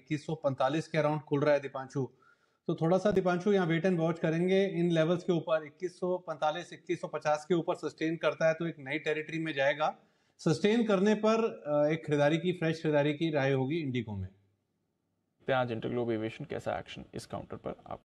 इक्कीस के अराउंड खुल रहा है दीपांशु तो थोड़ा सा दीपांशु यहाँ वेट एंड वॉच करेंगे इन लेवल्स के ऊपर 2145 2150 के ऊपर सस्टेन करता है तो एक नई टेरिटरी में जाएगा सस्टेन करने पर एक खरीदारी की फ्रेश खरीदारी की राय होगी इंडिगो में प्याज इंटरग्लोब एविएशन कैसा एक्शन इस काउंटर पर आप